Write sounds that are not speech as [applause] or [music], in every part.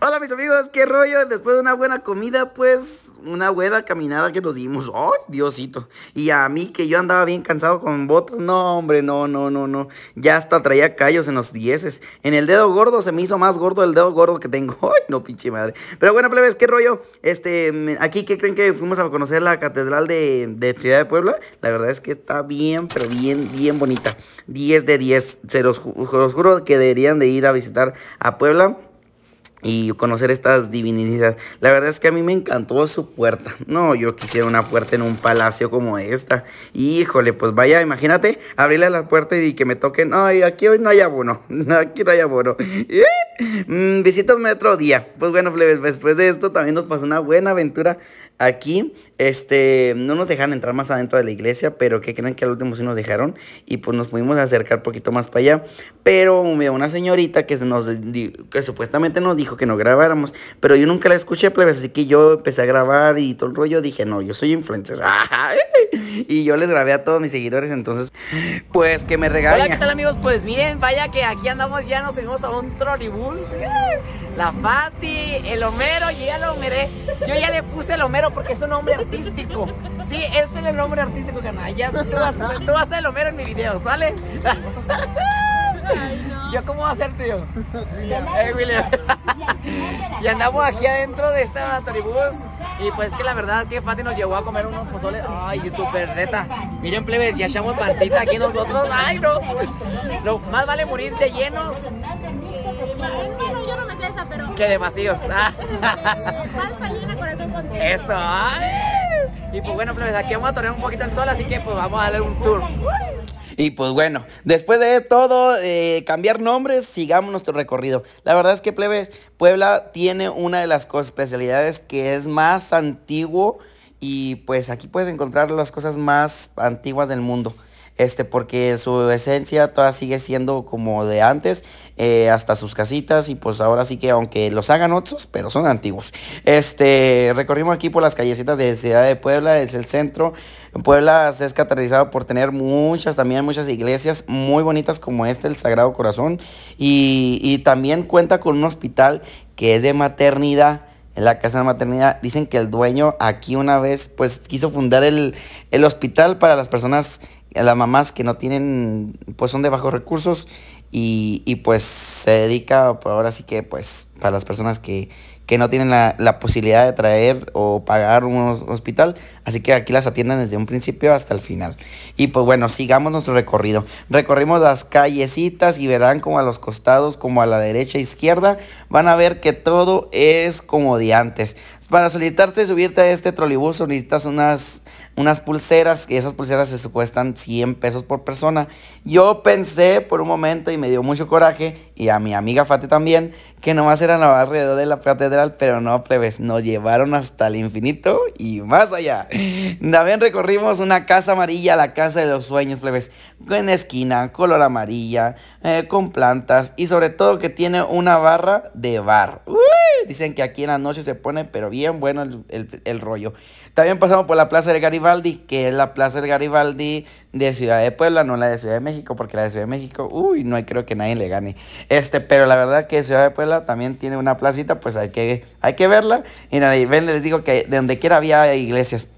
Hola mis amigos, qué rollo. Después de una buena comida, pues una buena caminada que nos dimos. ¡Ay, Diosito! Y a mí que yo andaba bien cansado con botas. No, hombre, no, no, no, no. Ya hasta traía callos en los dieces. En el dedo gordo se me hizo más gordo el dedo gordo que tengo. [laughs] ¡Ay, no, pinche madre! Pero bueno, plebes, qué rollo. Este, aquí que creen que fuimos a conocer la catedral de, Ciudad de Puebla. La verdad es que está bien, pero bien, bien bonita. 10 de 10. Se los juro que deberían de ir a visitar a Puebla y conocer estas divinidades. La verdad es que a mí me encantó su puerta. No, yo quisiera una puerta en un palacio como esta. Híjole, pues vaya, imagínate abrirle la puerta y que me toquen. Ay, aquí hoy no hay abono. [laughs] Aquí no hay abono. Mm, visítame otro día. Pues bueno, después de esto también nos pasó una buena aventura aquí este, no nos dejan entrar más adentro de la iglesia, pero que creen que al último sí nos dejaron y pues nos pudimos acercar poquito más para allá. Pero una señorita que, nos, que supuestamente nos dijo que no grabáramos, pero yo nunca la escuché, plebes, así que yo empecé a grabar y todo el rollo. Dije, no, yo soy influencer. [laughs] y yo les grabé a todos mis seguidores, entonces, pues que me regalen. ¿qué tal, amigos? Pues bien, vaya que aquí andamos, ya nos seguimos a un trolibús. La Fati, el Homero, yo ya lo Yo ya le puse el Homero porque es un hombre artístico. Sí, ese es el nombre artístico, que Ya tú vas, tú vas a ser el Homero en mi video, ¿sale? ¿Yo cómo va a ser, tío? Eh, [laughs] y andamos aquí adentro de esta tribus. Y pues que la verdad que Fati nos llevó a comer unos pozoles. Ay, súper neta. Miren, plebes, ya echamos pancita aquí nosotros. Ay, no. Lo Más vale morir de llenos yo no me sé esa, pero... Que de [laughs] eh, Eso. Y pues bueno, plebes, aquí vamos a torear un poquito el sol, así que pues vamos a darle un tour. Y pues bueno, después de todo, eh, cambiar nombres, sigamos nuestro recorrido. La verdad es que plebes, Puebla tiene una de las especialidades que es más antiguo y pues aquí puedes encontrar las cosas más antiguas del mundo este, porque su esencia toda sigue siendo como de antes, eh, hasta sus casitas y pues ahora sí que aunque los hagan otros, pero son antiguos. Este, recorrimos aquí por las callecitas de Ciudad de Puebla, es el centro. Puebla se es caracterizado por tener muchas, también muchas iglesias muy bonitas como este, el Sagrado Corazón, y, también cuenta con un hospital que es de maternidad en la casa de maternidad. Dicen que el dueño aquí una vez pues quiso fundar el, el hospital para las personas las mamás que no tienen, pues son de bajos recursos y, y pues se dedica, por pues, ahora sí que pues para las personas que, que no tienen la, posibilidad de traer o pagar un hospital. Así que aquí las atienden desde un principio hasta el final. Y pues bueno, sigamos nuestro recorrido. Recorrimos las callecitas y verán como a los costados, como a la derecha e izquierda, van a ver que todo es como de antes. Para solicitarte subirte a este trolibús necesitas unas, unas pulseras, que esas pulseras se cuestan 100 pesos por persona. Yo pensé por un momento y me dio mucho coraje, y a mi amiga Fati también, que nomás eran alrededor de la de pero no, plebes, nos llevaron hasta el infinito y más allá. También recorrimos una casa amarilla, la casa de los sueños, plebes, en esquina, color amarilla, eh, con plantas y sobre todo que tiene una barra de bar. Dicen que aquí en la noche se pone, pero bien bueno el, rollo. También pasamos por la Plaza de Garibaldi, que es la Plaza del Garibaldi de Ciudad de Puebla, no la de Ciudad de México, porque la de Ciudad de México, uy, no creo que nadie le gane. Este, pero la verdad que Ciudad de Puebla también tiene una placita, pues hay que, hay que verla. Y nadie ven, les digo que de donde quiera había iglesias.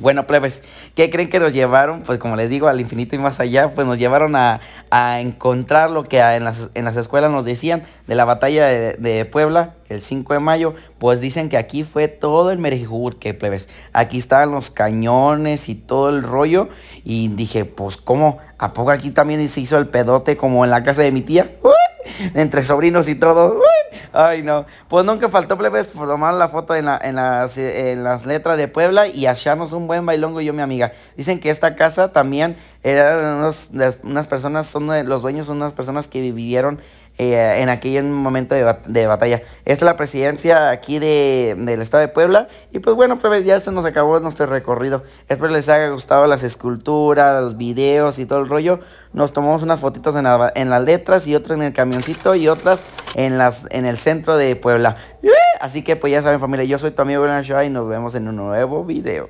Bueno, plebes, ¿qué creen que nos llevaron? Pues como les digo, al infinito y más allá, pues nos llevaron a, a encontrar lo que en las, en las, escuelas nos decían de la batalla de, Puebla el 5 de mayo. Pues dicen que aquí fue todo el que plebes. Aquí estaban los cañones y todo el rollo. Y dije, pues, ¿cómo? ¿A poco aquí también se hizo el pedote como en la casa de mi tía? ¡Uy! [laughs] entre sobrinos y todo. ay, no. Pues nunca faltó plebes por tomar la foto en, en, las, letras de Puebla y hacernos un buen bailongo yo, mi amiga. Dicen que esta casa también eran unas personas, son los dueños son unas personas que vivieron eh, en aquel momento de, batalla. Esta es la presidencia aquí del estado de Puebla. Y pues bueno, pues ya se nos acabó nuestro recorrido. Espero les haya gustado las esculturas, los videos y todo el rollo. Nos tomamos unas fotitos en, en las letras y otras en el camino y otras en, las, en el centro de Puebla. Así que pues ya saben familia, yo soy tu amigo y nos vemos en un nuevo video.